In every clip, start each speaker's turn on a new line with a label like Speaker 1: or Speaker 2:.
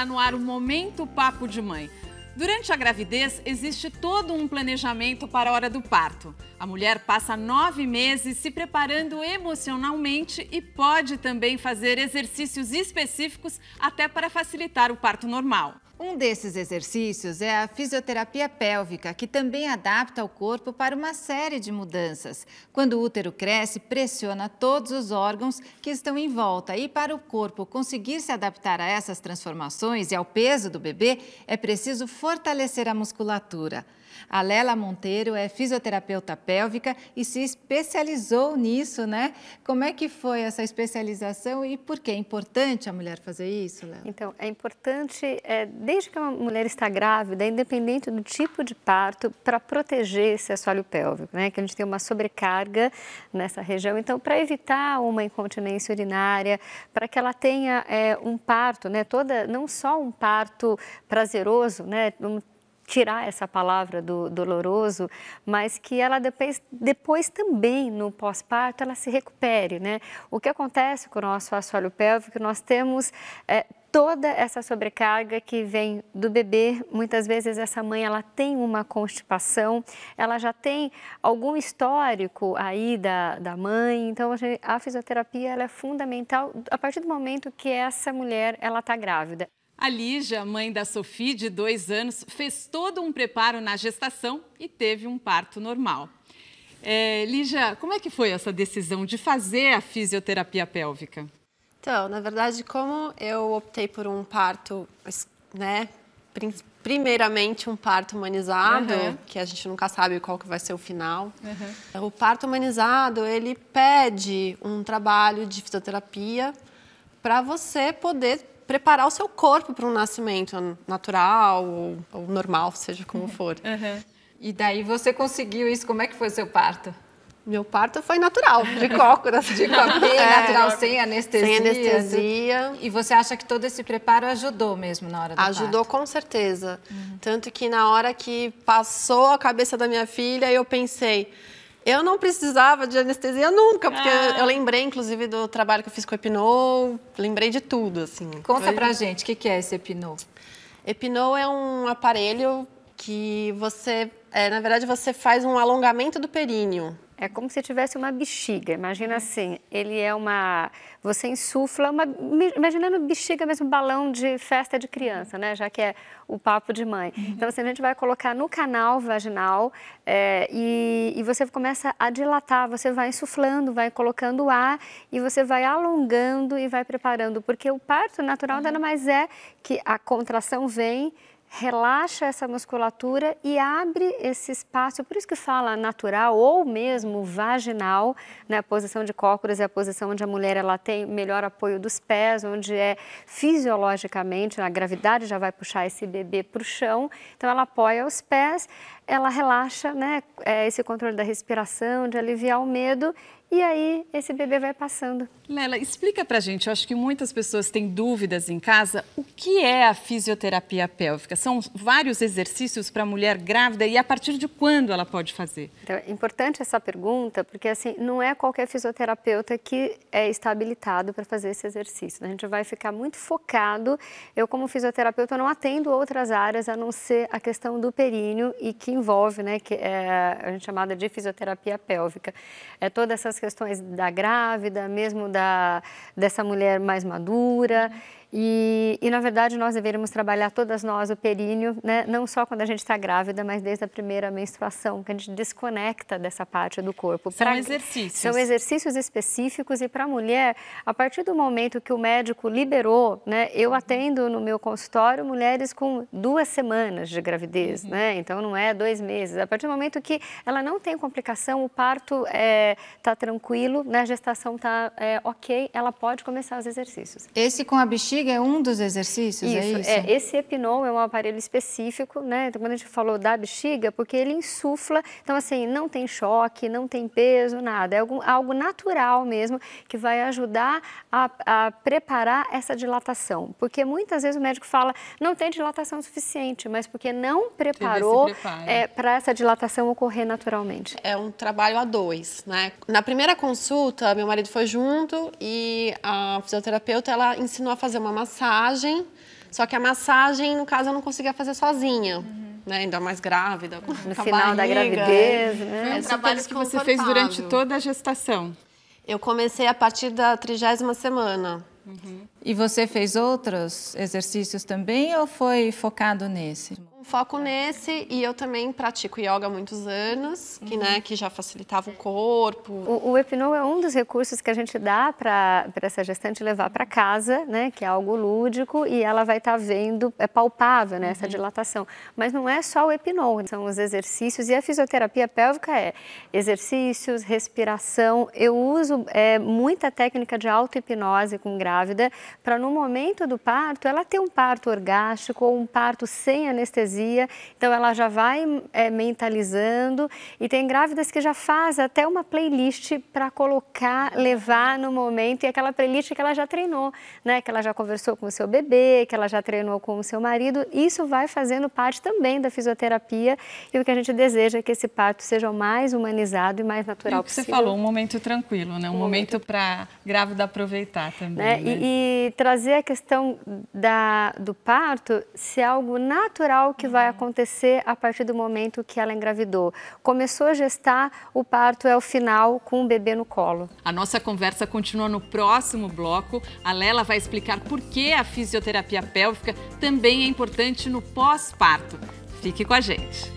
Speaker 1: Está no ar o Momento Papo de Mãe. Durante a gravidez, existe todo um planejamento para a hora do parto. A mulher passa nove meses se preparando emocionalmente e pode também fazer exercícios específicos até para facilitar o parto normal.
Speaker 2: Um desses exercícios é a fisioterapia pélvica, que também adapta o corpo para uma série de mudanças. Quando o útero cresce, pressiona todos os órgãos que estão em volta. E para o corpo conseguir se adaptar a essas transformações e ao peso do bebê, é preciso fortalecer a musculatura. A Lela Monteiro é fisioterapeuta pélvica e se especializou nisso, né? Como é que foi essa especialização e por que é importante a mulher fazer isso, Lela? Então, é
Speaker 3: importante é, desde que uma mulher está grávida, independente do tipo de parto, para proteger esse assoalho pélvico, né? Que a gente tem uma sobrecarga nessa região. Então, para evitar uma incontinência urinária, para que ela tenha é, um parto, né? Toda, não só um parto prazeroso, né? tirar essa palavra do doloroso, mas que ela depois, depois também no pós-parto ela se recupere, né? O que acontece com o nosso assoalho pélvico, nós temos é, toda essa sobrecarga que vem do bebê, muitas vezes essa mãe ela tem uma constipação, ela já tem algum histórico aí da, da mãe, então a fisioterapia ela é fundamental a partir do momento que essa mulher ela está grávida.
Speaker 1: A Lígia, mãe da Sofia, de dois anos, fez todo um preparo na gestação e teve um parto normal. É, Lígia, como é que foi essa decisão de fazer a fisioterapia pélvica?
Speaker 4: Então, na verdade, como eu optei por um parto, né, primeiramente um parto humanizado, uhum. que a gente nunca sabe qual que vai ser o final. Uhum. O parto humanizado, ele pede um trabalho de fisioterapia para você poder preparar o seu corpo para um nascimento natural ou, ou normal, seja como for. Uhum. E daí você conseguiu isso? Como é que foi o seu parto? Meu parto foi natural, de cócoras. De cócoras, é, natural, sem anestesia. Sem anestesia. E você acha que todo esse preparo ajudou mesmo na hora do Ajudou parto? com certeza. Uhum. Tanto que na hora que passou a cabeça da minha filha, eu pensei... Eu não precisava de anestesia nunca, porque ah. eu lembrei, inclusive, do trabalho que eu fiz com o Epinol, lembrei de tudo, assim. Conta Foi... pra gente, o que, que é esse Epinol? Epinol é um aparelho que você, é,
Speaker 3: na verdade, você faz um alongamento do períneo. É como se tivesse uma bexiga. Imagina assim, ele é uma. Você insufla uma. Imaginando bexiga, mesmo balão de festa de criança, né? Já que é o papo de mãe. Uhum. Então, assim, a gente vai colocar no canal vaginal é, e, e, você começa a dilatar, você vai insuflando, vai colocando ar e você vai alongando e vai preparando. Porque o parto natural uhum. nada mais é que a contração vem relaxa essa musculatura e abre esse espaço, por isso que fala natural ou mesmo vaginal, né? A posição de cócoras é a posição onde a mulher ela tem melhor apoio dos pés, onde é fisiologicamente, a gravidade já vai puxar esse bebê para o chão, então ela apoia os pés, ela relaxa, né? É esse controle da respiração, de aliviar o medo e aí esse bebê vai passando. Lela, explica pra gente, eu acho que muitas pessoas têm dúvidas em casa, o
Speaker 1: que é a fisioterapia pélvica? São vários exercícios para a mulher grávida e a partir de quando ela pode fazer?
Speaker 3: Então, é importante essa pergunta, porque assim, não é qualquer fisioterapeuta que é, está habilitado para fazer esse exercício. A gente vai ficar muito focado, eu como fisioterapeuta não atendo outras áreas a não ser a questão do períneo e que envolve, né, que é, a gente chamada de fisioterapia pélvica. É todas essas questões da grávida, mesmo da, dessa mulher mais madura. E, e, na verdade, nós deveríamos trabalhar todas nós o períneo, né? não só quando a gente está grávida, mas desde a primeira menstruação, que a gente desconecta dessa parte do corpo. São pra... exercícios. São exercícios específicos e para a mulher, a partir do momento que o médico liberou, né? eu uhum. atendo no meu consultório mulheres com duas semanas de gravidez, uhum. né? então não é dois meses. A partir do momento que ela não tem complicação, o parto está é, tá tranquilo, né? a gestação está é, ok, ela pode começar os exercícios.
Speaker 2: Esse com a bexiga é um dos exercícios, é isso, é isso? É,
Speaker 3: esse Epinon é um aparelho específico, né? Então, quando a gente falou da bexiga, porque ele insufla, então assim, não tem choque, não tem peso, nada. É algum, algo natural mesmo que vai ajudar a, a preparar essa dilatação. Porque muitas vezes o médico fala, não tem dilatação suficiente, mas porque não preparou é, para essa dilatação ocorrer naturalmente. É um trabalho a dois, né? Na primeira consulta, meu
Speaker 4: marido foi junto e a fisioterapeuta, ela ensinou a fazer uma uma massagem, só que a massagem, no caso, eu não conseguia fazer sozinha. Uhum. Né, ainda mais grávida, com No final barriga, da gravidez, é. né? Foi um é trabalho que você fez durante toda a gestação. Eu comecei a partir da trigésima semana. Uhum. E você fez outros exercícios
Speaker 2: também ou foi focado nesse?
Speaker 4: um foco nesse e eu também pratico yoga há muitos anos, que, uhum. né, que já facilitava o corpo.
Speaker 3: O, o Epinol é um dos recursos que a gente dá para essa gestante levar para casa, né, que é algo lúdico e ela vai estar tá vendo, é palpável né, essa uhum. dilatação. Mas não é só o Epinol, são os exercícios e a fisioterapia pélvica é exercícios, respiração. Eu uso é, muita técnica de auto-hipnose com grávida para no momento do parto ela ter um parto orgástico ou um parto sem anestesia então ela já vai é, mentalizando e tem grávidas que já faz até uma playlist para colocar, levar no momento e aquela playlist que ela já treinou, né? Que ela já conversou com o seu bebê, que ela já treinou com o seu marido. Isso vai fazendo parte também da fisioterapia e o que a gente deseja é que esse parto seja o mais humanizado e mais natural é o que possível. Você falou um
Speaker 1: momento tranquilo, né? Um, momento, para grávida aproveitar também. Né? Né? E,
Speaker 3: e trazer a questão da, do parto é algo natural que vai acontecer a partir do momento que ela engravidou. Começou a gestar, o parto é o final com o bebê no colo.
Speaker 1: A nossa conversa continua no próximo bloco. A Lela vai explicar por que a fisioterapia pélvica também é importante no pós-parto. Fique com a gente.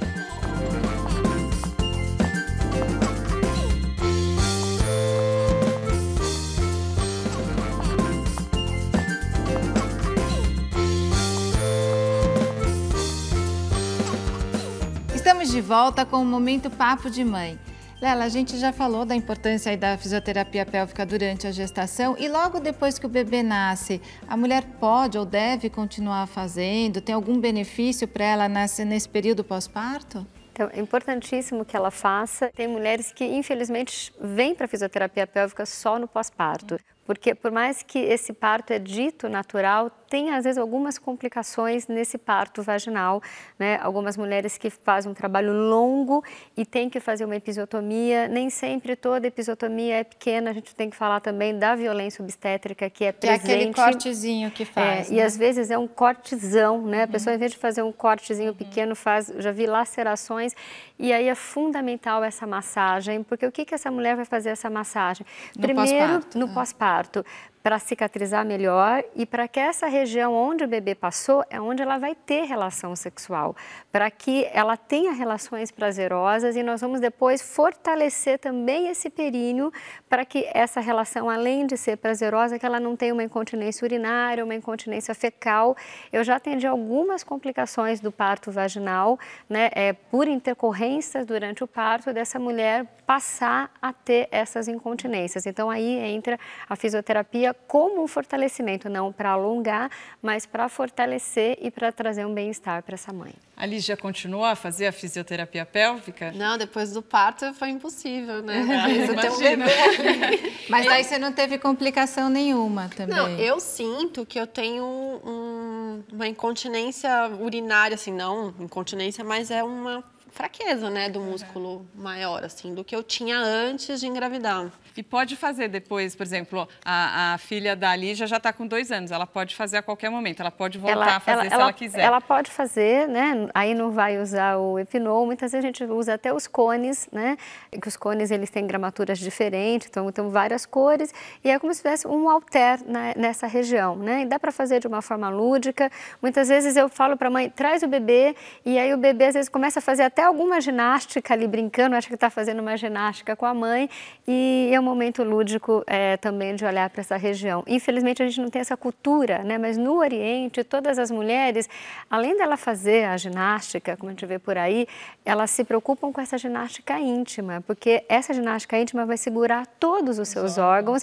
Speaker 2: de volta com o Momento Papo de Mãe. Lela, a gente já falou da importância da fisioterapia pélvica durante a gestação e logo depois que o bebê nasce, a mulher pode ou deve continuar fazendo? Tem algum benefício para ela nesse, nesse período pós-parto? Então, é
Speaker 3: importantíssimo que ela faça. Tem mulheres que, infelizmente, vêm para fisioterapia pélvica só no pós-parto. Porque por mais que esse parto é dito natural, tem às vezes algumas complicações nesse parto vaginal, né? Algumas mulheres que fazem um trabalho longo e tem que fazer uma episiotomia, nem sempre toda episiotomia é pequena, a gente tem que falar também da violência obstétrica que é presente. Que é aquele cortezinho que é, faz, é, né? E às vezes é um cortezão, né? A pessoa uhum. em vez de fazer um cortezinho uhum. pequeno, faz, já vi lacerações e aí é fundamental essa massagem, porque o que que essa mulher vai fazer essa massagem? No Primeiro, pós no né? pós-parto parto para cicatrizar melhor e para que essa região onde o bebê passou é onde ela vai ter relação sexual, para que ela tenha relações prazerosas e nós vamos depois fortalecer também esse períneo para que essa relação, além de ser prazerosa, que ela não tenha uma incontinência urinária, uma incontinência fecal. Eu já atendi algumas complicações do parto vaginal, né, é, por intercorrências durante o parto dessa mulher passar a ter essas incontinências. Então aí entra a fisioterapia como um fortalecimento, não para alongar, mas para fortalecer e para trazer um bem-estar para essa mãe.
Speaker 1: A Lígia continuou a fazer a fisioterapia
Speaker 3: pélvica? Não, depois do parto foi impossível, né? Um mas aí
Speaker 4: você não teve complicação nenhuma também. Não, eu sinto que eu tenho um, uma incontinência urinária, assim, não incontinência, mas é uma fraqueza, né, do músculo maior, assim, do que eu tinha antes de engravidar. E pode fazer depois,
Speaker 1: por exemplo, a, a filha da Lígia já está com dois anos, ela pode fazer a qualquer momento, ela pode voltar ela, a fazer ela, se ela, ela, quiser. Ela
Speaker 3: pode fazer, né, aí não vai usar o Epinol, muitas vezes a gente usa até os cones, né, que os cones eles têm gramaturas diferentes, então tem então várias cores, e é como se tivesse um alter na, nessa região, né, e dá para fazer de uma forma lúdica, muitas vezes eu falo para a mãe, traz o bebê, e aí o bebê às vezes começa a fazer até alguma ginástica ali brincando, acho que está fazendo uma ginástica com a mãe e é um momento lúdico é, também de olhar para essa região. Infelizmente a gente não tem essa cultura, né? mas no Oriente todas as mulheres, além dela fazer a ginástica, como a gente vê por aí, elas se preocupam com essa ginástica íntima, porque essa ginástica íntima vai segurar todos os seus órgãos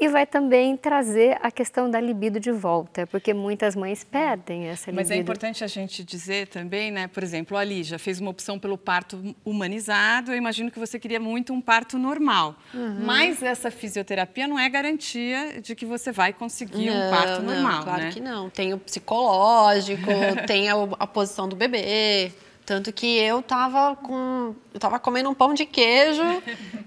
Speaker 3: e vai também trazer a questão da libido de volta, porque muitas mães uhum. perdem essa libido. Mas é importante
Speaker 1: a gente dizer também, né? Por exemplo, a Lígia fez uma opção pelo parto humanizado, eu imagino que você queria muito um parto normal. Uhum. Mas essa fisioterapia não é garantia de que você vai conseguir não, um parto não, normal, claro né? que
Speaker 4: não. Tem o psicológico, tem a, a posição do bebê. Tanto que eu tava com. Eu tava comendo um pão de queijo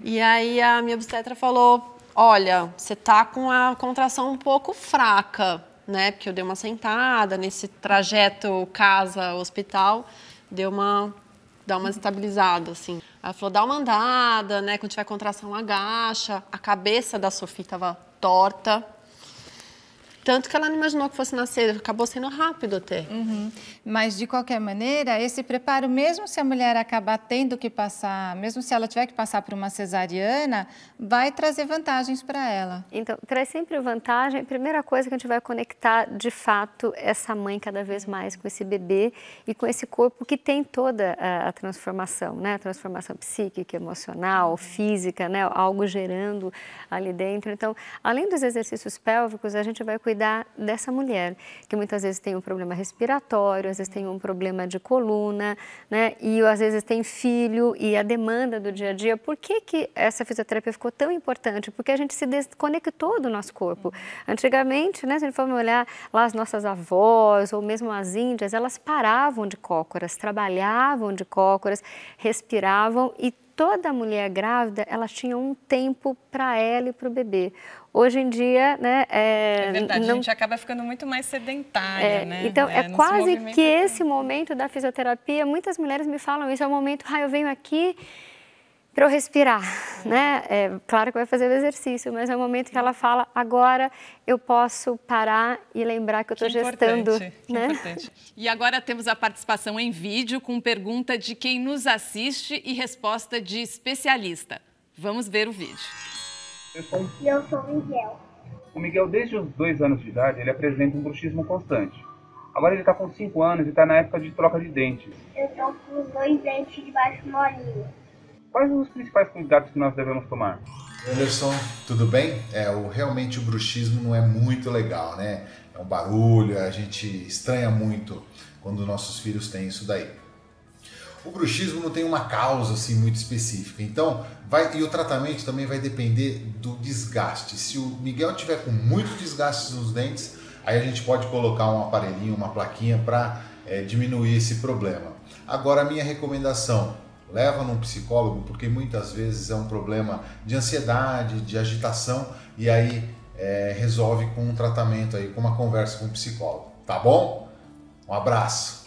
Speaker 4: e aí a minha obstetra falou: Olha, você tá com a contração um pouco fraca, né? Porque eu dei uma sentada nesse trajeto casa-hospital, deu uma dar uma estabilizada, assim. Ela falou, dá uma andada, né? Quando tiver contração, agacha. A cabeça da Sofia tava torta, tanto que ela não imaginou que fosse nascer, acabou sendo rápido até. Uhum. Mas, de qualquer maneira, esse preparo, mesmo se a mulher acabar tendo
Speaker 2: que passar, mesmo se ela tiver que passar por uma cesariana, vai trazer vantagens para ela.
Speaker 3: Então, traz sempre vantagem. Primeira coisa que a gente vai conectar, de fato, essa mãe cada vez mais com esse bebê e com esse corpo que tem toda a, a transformação, né? A transformação psíquica, emocional, uhum. física, né? Algo gerando ali dentro. Então, além dos exercícios pélvicos, a gente vai cuidar cuidar dessa mulher, que muitas vezes tem um problema respiratório, às vezes tem um problema de coluna, né? E às vezes tem filho e a demanda do dia a dia. Por que, que essa fisioterapia ficou tão importante? Porque a gente se desconectou do nosso corpo. Antigamente, né, se a gente for olhar lá as nossas avós ou mesmo as índias, elas paravam de cócoras, trabalhavam de cócoras, respiravam e toda mulher grávida, ela tinha um tempo para ela e para o bebê hoje em dia, né? É, é verdade, não... a gente
Speaker 1: acaba ficando muito mais sedentária, é, né? Então,
Speaker 3: né, é, é quase que esse momento da fisioterapia, muitas mulheres me falam isso, é o momento, ah, eu venho aqui para eu respirar, é. né? É, claro que vai fazer o exercício, mas é o momento que ela fala: agora eu posso parar e lembrar que eu estou gestando. Né? Importante.
Speaker 1: E agora temos a participação em vídeo com pergunta de quem nos assiste e resposta de especialista. Vamos ver o vídeo.
Speaker 4: Eu sou... E eu sou
Speaker 1: Miguel. O Miguel, desde os dois anos de idade, ele apresenta um bruxismo constante. Agora ele está com 5 anos e está na época de troca de dentes.
Speaker 4: Eu estou com os dois dentes de baixo molinho.
Speaker 1: Quais os principais cuidados que nós devemos tomar? Anderson, tudo bem? É, o, realmente o bruxismo não é muito legal, né? É um barulho, a gente estranha muito quando nossos filhos têm isso daí o bruxismo não tem uma causa assim muito específica. Então, vai e o tratamento também vai depender do desgaste. Se o Miguel tiver com muito desgaste nos dentes, aí a gente pode colocar um aparelhinho, uma plaquinha para é, diminuir esse problema. Agora, a minha recomendação, leva num psicólogo, porque muitas vezes é um problema de ansiedade, de agitação, e aí é, resolve com um tratamento aí, com uma conversa com um psicólogo, tá bom? Um abraço!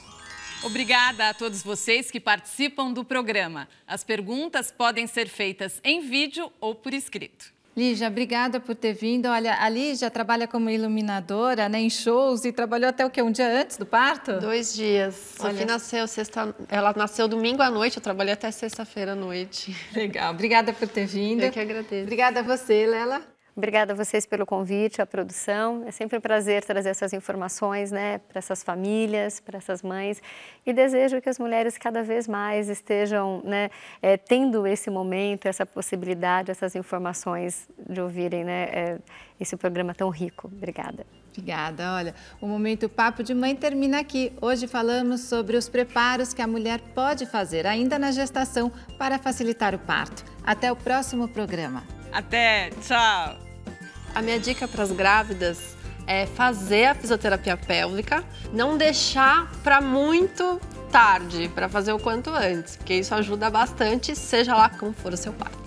Speaker 1: Obrigada a todos vocês que participam do programa. As perguntas podem ser feitas em vídeo ou por escrito. Lígia,
Speaker 2: obrigada por ter vindo. Olha, a Lígia trabalha como iluminadora, né, em shows e trabalhou até o quê? Um dia antes do
Speaker 4: parto? Dois dias. Olha. nasceu sexta, ela nasceu domingo à noite, eu trabalhei até
Speaker 3: sexta-feira à noite. Legal. Obrigada por ter vindo. Eu que agradeço. Obrigada a você, Lela. Obrigada a vocês pelo convite, à produção. É sempre um prazer trazer essas informações né, para essas famílias, para essas mães. E desejo que as mulheres cada vez mais estejam né, é, tendo esse momento, essa possibilidade, essas informações de ouvirem né, é, esse programa tão rico. Obrigada. Obrigada. Olha, o Momento Papo de Mãe
Speaker 2: termina aqui. Hoje falamos sobre os preparos que a mulher pode fazer ainda na gestação
Speaker 4: para facilitar o parto. Até o próximo programa.
Speaker 1: Até, tchau!
Speaker 4: A minha dica para as grávidas é fazer a fisioterapia pélvica, não deixar para muito tarde, para fazer o quanto antes, porque isso ajuda bastante, seja lá como for o seu parto.